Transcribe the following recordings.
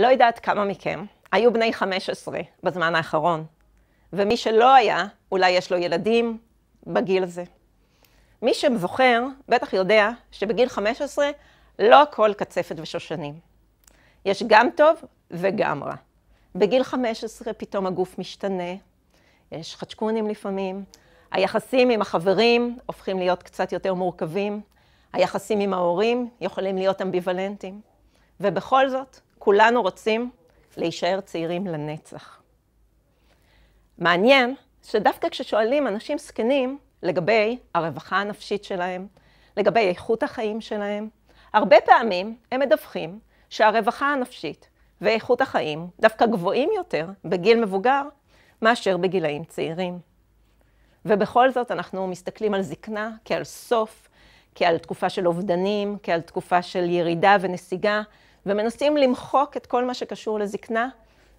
לא יודעת כמה מכם היו בני 15 בזמן האחרון, ומי שלא היה, אולי יש לו ילדים בגיל הזה. מי שזוכר, בטח יודע שבגיל 15 לא הכל קצפת ושושנים. יש גם טוב וגם רע. בגיל 15 פתאום הגוף משתנה, יש חדשקונים לפעמים, היחסים עם החברים הופכים להיות קצת יותר מורכבים, היחסים עם ההורים יכולים להיות אמביוולנטיים, ובכל זאת, כולנו רוצים להישאר צעירים לנצח. מעניין שדווקא כששואלים אנשים זקנים לגבי הרווחה הנפשית שלהם, לגבי איכות החיים שלהם, הרבה פעמים הם מדווחים שהרווחה הנפשית ואיכות החיים דווקא גבוהים יותר בגיל מבוגר מאשר בגילאים צעירים. ובכל זאת אנחנו מסתכלים על זקנה כעל סוף, כעל תקופה של אובדנים, כעל תקופה של ירידה ונסיגה, ומנסים למחוק את כל מה שקשור לזקנה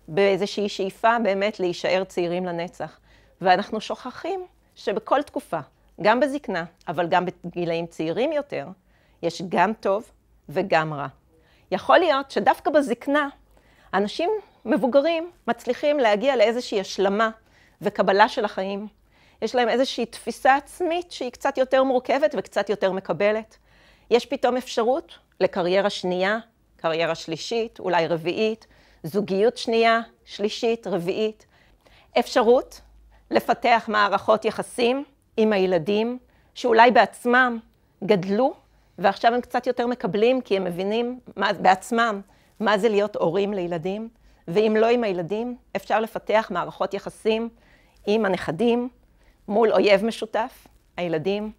באיזושהי שאיפה באמת להישאר צעירים לנצח. ואנחנו שוכחים שבכל תקופה, גם בזקנה, אבל גם בגילאים צעירים יותר, יש גם טוב וגם רע. יכול להיות שדווקא בזקנה, אנשים מבוגרים מצליחים להגיע לאיזושהי השלמה וקבלה של החיים. יש להם איזושהי תפיסה עצמית שהיא קצת יותר מורכבת וקצת יותר מקבלת. יש פתאום אפשרות לקריירה שנייה, קריירה שלישית, אולי רביעית, זוגיות שנייה, שלישית, רביעית. אפשרות לפתח מערכות יחסים עם הילדים, שאולי בעצמם גדלו, ועכשיו הם קצת יותר מקבלים, כי הם מבינים מה, בעצמם מה זה להיות הורים לילדים, ואם לא עם הילדים, אפשר לפתח מערכות יחסים עם הנכדים, מול אויב משותף, הילדים.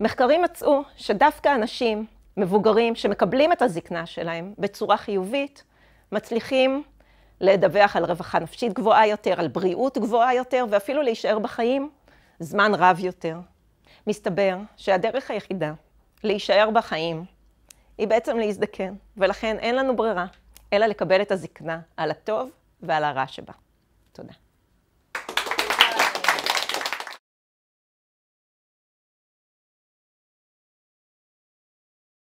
מחקרים מצאו שדווקא אנשים מבוגרים שמקבלים את הזקנה שלהם בצורה חיובית, מצליחים לדווח על רווחה נפשית גבוהה יותר, על בריאות גבוהה יותר, ואפילו להישאר בחיים זמן רב יותר. מסתבר שהדרך היחידה להישאר בחיים היא בעצם להזדקן, ולכן אין לנו ברירה אלא לקבל את הזקנה על הטוב ועל הרע שבה. תודה.